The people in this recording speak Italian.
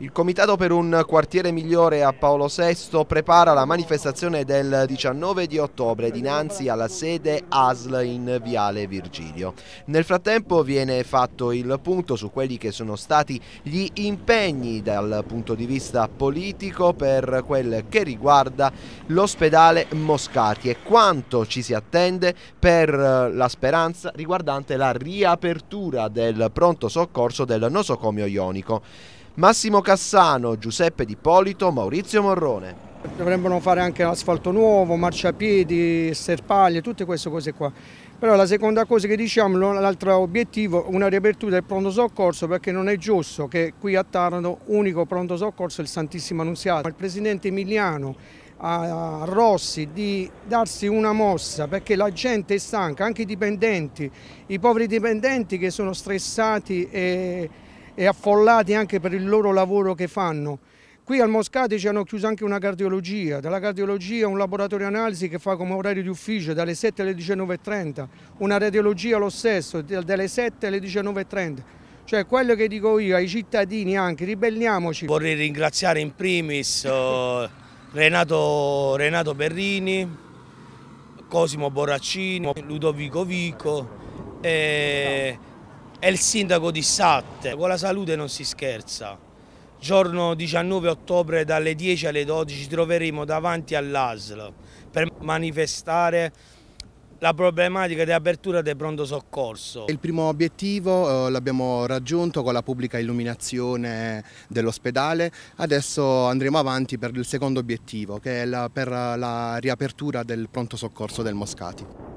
Il Comitato per un quartiere migliore a Paolo VI prepara la manifestazione del 19 di ottobre dinanzi alla sede ASL in Viale Virgilio. Nel frattempo viene fatto il punto su quelli che sono stati gli impegni dal punto di vista politico per quel che riguarda l'ospedale Moscati e quanto ci si attende per eh, la speranza riguardante la riapertura del pronto soccorso del nosocomio ionico. Massimo Cassano, Giuseppe Di Polito, Maurizio Morrone. Dovrebbero fare anche asfalto nuovo, marciapiedi, serpaglie, tutte queste cose qua. Però la seconda cosa che diciamo, l'altro obiettivo, una riapertura del pronto soccorso perché non è giusto che qui a Taranto unico pronto soccorso è il Santissimo Annunziato. Il presidente Emiliano a Rossi di darsi una mossa perché la gente è stanca, anche i dipendenti, i poveri dipendenti che sono stressati e e affollati anche per il loro lavoro che fanno. Qui al Moscati ci hanno chiuso anche una cardiologia, dalla cardiologia un laboratorio analisi che fa come orario di ufficio dalle 7 alle 19.30, una radiologia lo stesso dalle 7 alle 19.30. Cioè quello che dico io ai cittadini anche, ribelliamoci. Vorrei ringraziare in primis eh, Renato, Renato Berrini, Cosimo Boraccini, Ludovico Vico e... Eh, è il sindaco di Satte. Con la salute non si scherza. Giorno 19 ottobre dalle 10 alle 12 ci troveremo davanti all'ASL per manifestare la problematica di apertura del pronto soccorso. Il primo obiettivo eh, l'abbiamo raggiunto con la pubblica illuminazione dell'ospedale, adesso andremo avanti per il secondo obiettivo che è la, per la riapertura del pronto soccorso del Moscati.